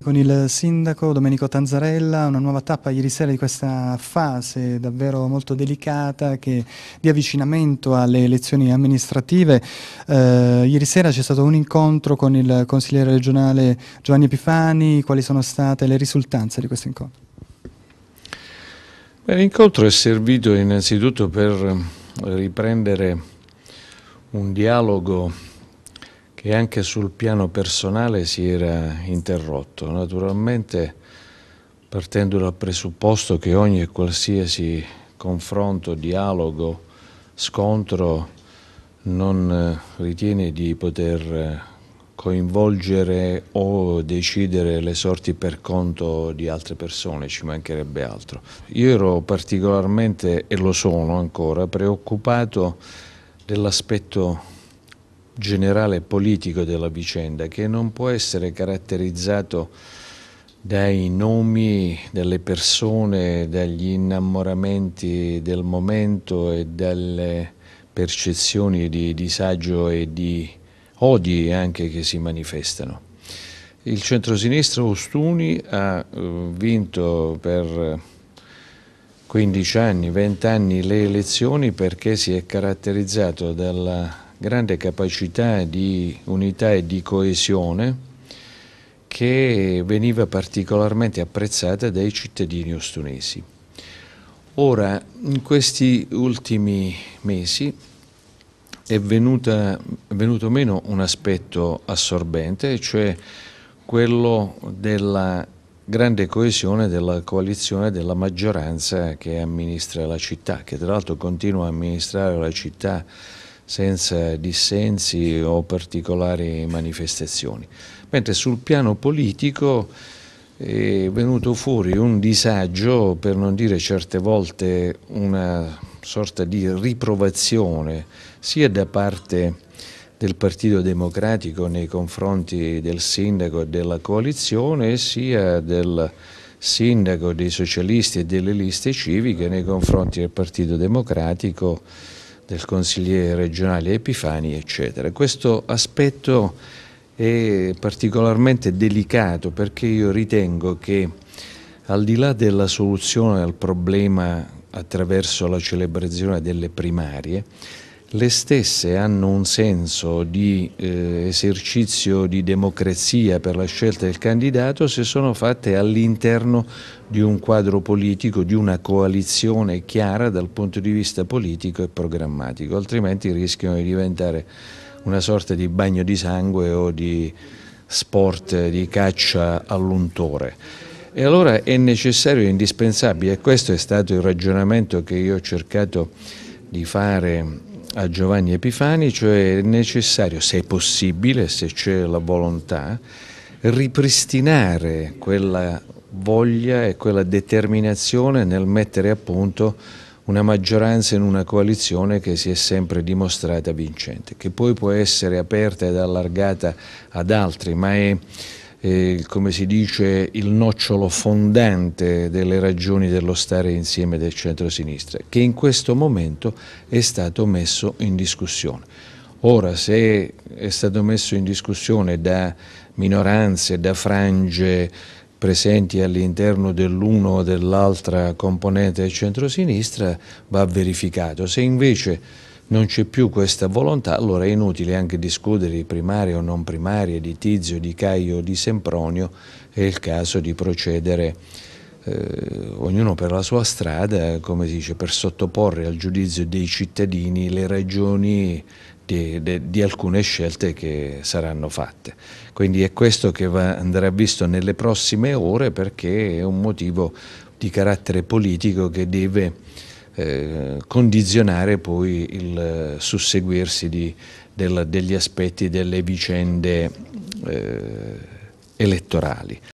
Con il sindaco Domenico Tanzarella una nuova tappa ieri sera di questa fase davvero molto delicata che, di avvicinamento alle elezioni amministrative. Eh, ieri sera c'è stato un incontro con il consigliere regionale Giovanni Epifani, quali sono state le risultanze di questo incontro? L'incontro è servito innanzitutto per riprendere un dialogo e anche sul piano personale si era interrotto. Naturalmente partendo dal presupposto che ogni e qualsiasi confronto, dialogo, scontro non eh, ritiene di poter eh, coinvolgere o decidere le sorti per conto di altre persone, ci mancherebbe altro. Io ero particolarmente, e lo sono ancora, preoccupato dell'aspetto generale politico della vicenda che non può essere caratterizzato dai nomi delle persone, dagli innamoramenti del momento e dalle percezioni di disagio e di odi anche che si manifestano. Il centrosinistra Ostuni ha eh, vinto per 15 anni, 20 anni le elezioni perché si è caratterizzato dalla grande capacità di unità e di coesione che veniva particolarmente apprezzata dai cittadini ostunesi. Ora, in questi ultimi mesi è, venuta, è venuto meno un aspetto assorbente, cioè quello della grande coesione della coalizione della maggioranza che amministra la città, che tra l'altro continua a amministrare la città senza dissensi o particolari manifestazioni. Mentre sul piano politico è venuto fuori un disagio, per non dire certe volte una sorta di riprovazione, sia da parte del Partito Democratico nei confronti del sindaco e della coalizione, sia del sindaco dei socialisti e delle liste civiche nei confronti del Partito Democratico del consigliere regionale Epifani, eccetera. Questo aspetto è particolarmente delicato perché io ritengo che al di là della soluzione al problema attraverso la celebrazione delle primarie, le stesse hanno un senso di eh, esercizio di democrazia per la scelta del candidato se sono fatte all'interno di un quadro politico, di una coalizione chiara dal punto di vista politico e programmatico, altrimenti rischiano di diventare una sorta di bagno di sangue o di sport di caccia all'untore. E allora è necessario e indispensabile, e questo è stato il ragionamento che io ho cercato di fare a Giovanni Epifani, cioè è necessario, se è possibile, se c'è la volontà, ripristinare quella voglia e quella determinazione nel mettere a punto una maggioranza in una coalizione che si è sempre dimostrata vincente, che poi può essere aperta ed allargata ad altri, ma è eh, come si dice, il nocciolo fondante delle ragioni dello stare insieme del centro-sinistra, che in questo momento è stato messo in discussione. Ora, se è stato messo in discussione da minoranze, da frange presenti all'interno dell'uno o dell'altra componente del centro-sinistra, va verificato. Se invece non c'è più questa volontà, allora è inutile anche discutere di primarie o non primarie, di Tizio, di Caio, o di Sempronio, è il caso di procedere eh, ognuno per la sua strada, come si dice, per sottoporre al giudizio dei cittadini le ragioni di, de, di alcune scelte che saranno fatte. Quindi è questo che va, andrà visto nelle prossime ore perché è un motivo di carattere politico che deve eh, condizionare poi il susseguirsi di, del, degli aspetti delle vicende eh, elettorali.